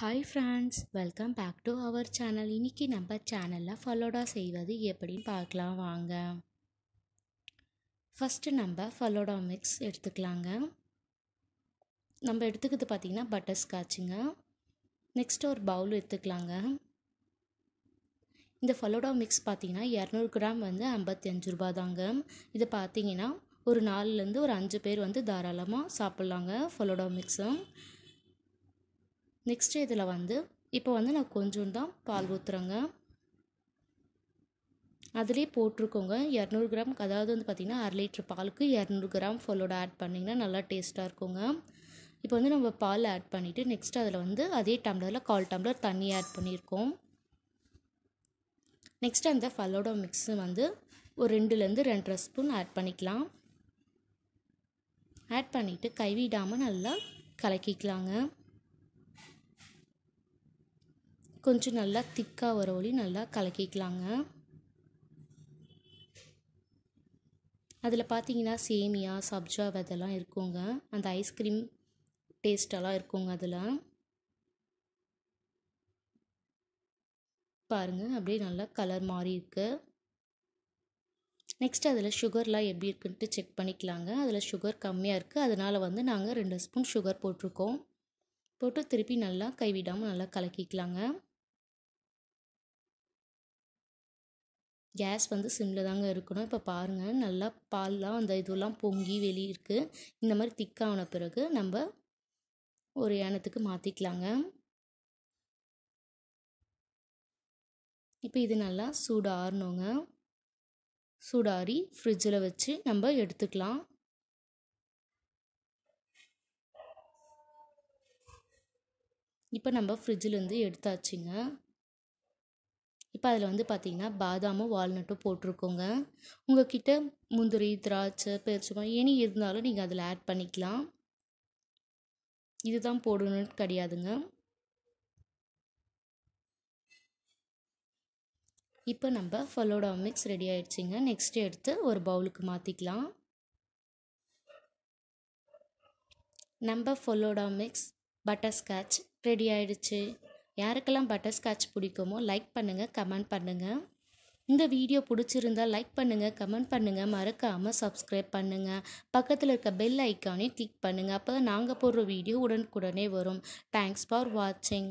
hi friends welcome back to our channel இன்னைக்கு நம்ம சேனலில் ஃபலோடா செய்வது எப்படின்னு பார்க்கலாம் வாங்க ஃபஸ்ட்டு நம்ம ஃபலோடா மிக்ஸ் எடுத்துக்கலாங்க நம்ம எடுத்துக்கிறது பார்த்திங்கன்னா பட்டர் ஸ்காட்சுங்க நெக்ஸ்ட்டு ஒரு பவுல் எடுத்துக்கலாங்க இந்த ஃபலோடா மிக்ஸ் பார்த்திங்கன்னா இரநூறு கிராம் வந்து ஐம்பத்தஞ்சு ரூபா தாங்க இது பார்த்திங்கன்னா ஒரு நாலுலேருந்து ஒரு அஞ்சு பேர் வந்து தாராளமாக சாப்பிட்லாங்க ஃபலோடா மிக்ஸும் நெக்ஸ்ட்டு இதில் வந்து இப்போ வந்து நான் கொஞ்சம் தான் பால் ஊற்றுறேங்க அதுலேயே போட்டிருக்கோங்க இரநூறு கிராம் அதாவது வந்து பார்த்திங்கன்னா அரை லிட்ரு பாலுக்கு இரநூறு கிராம் ஃபலோட ஆட் பண்ணிங்கன்னா நல்லா டேஸ்ட்டாக இருக்குங்க இப்போ வந்து நம்ம பால் ஆட் பண்ணிவிட்டு நெக்ஸ்ட் அதில் வந்து அதே டம்ளரில் கால் டம்ளர் தண்ணி ஆட் பண்ணியிருக்கோம் நெக்ஸ்ட் அந்த ஃபலோட மிக்ஸு வந்து ஒரு ரெண்டுலேருந்து ரெண்டரை ஸ்பூன் ஆட் பண்ணிக்கலாம் ஆட் பண்ணிவிட்டு கைவிடாமல் நல்லா கலக்கிக்கலாங்க கொஞ்சம் நல்லா திக்காக வர ஒளி நல்லா கலக்கிக்கலாங்க அதில் பார்த்தீங்கன்னா சேமியா சப்ஜா விதெல்லாம் இருக்குங்க அந்த ஐஸ்கிரீம் டேஸ்டெல்லாம் இருக்குங்க அதில் பாருங்கள் அப்படியே நல்லா கலர் மாறி இருக்கு நெக்ஸ்ட் அதில் சுகர்லாம் எப்படி இருக்குன்ட்டு செக் பண்ணிக்கலாங்க அதில் சுகர் கம்மியாக இருக்குது அதனால் வந்து நாங்கள் ரெண்டு ஸ்பூன் சுகர் போட்டிருக்கோம் போட்டு திருப்பி நல்லா கைவிடாமல் நல்லா கலக்கிக்கலாங்க கேஸ் வந்து சிம்மில் தாங்க இருக்கணும் இப்போ பாருங்கள் நல்லா பால்லாம் அந்த இதுவெல்லாம் பொங்கி வெளியிருக்கு இந்த மாதிரி திக்கான பிறகு நம்ம ஒரு ஏனத்துக்கு மாற்றிக்கலாங்க இப்போ இது நல்லா சூடாறணுங்க சூடாரி ஃப்ரிட்ஜில் வச்சு நம்ம எடுத்துக்கலாம் இப்போ நம்ம ஃப்ரிட்ஜிலேருந்து எடுத்தாச்சுங்க இப்போ அதில் வந்து பார்த்திங்கன்னா பாதாமும் வால்நட்டும் போட்டிருக்கோங்க உங்கள் முந்திரி திராட்சை பேரிச்சம்பழம் எனி இருந்தாலும் நீங்கள் அதில் ஆட் பண்ணிக்கலாம் இதுதான் போடணும்னு கிடையாதுங்க இப்போ நம்ம ஃபலோடா மிக்ஸ் ரெடி ஆயிடுச்சுங்க நெக்ஸ்ட்டு எடுத்து ஒரு பவுலுக்கு மாற்றிக்கலாம் நம்ம ஃபலோடா மிக்ஸ் பட்டர்ஸ்காட்ச் ரெடி ஆயிடுச்சு யாருக்கெல்லாம் பட்டர்ஸ்காட்ச் பிடிக்குமோ லைக் பண்ணுங்கள் கமெண்ட் பண்ணுங்கள் இந்த வீடியோ பிடிச்சிருந்தால் லைக் பண்ணுங்கள் கமெண்ட் பண்ணுங்கள் மறக்காமல் சப்ஸ்கிரைப் பண்ணுங்கள் பக்கத்தில் இருக்க பெல் ஐக்கானே கிளிக் பண்ணுங்கள் அப்போ தான் நாங்கள் போடுற வீடியோ உடனுக்குடனே வரும் தேங்க்ஸ் ஃபார் வாட்சிங்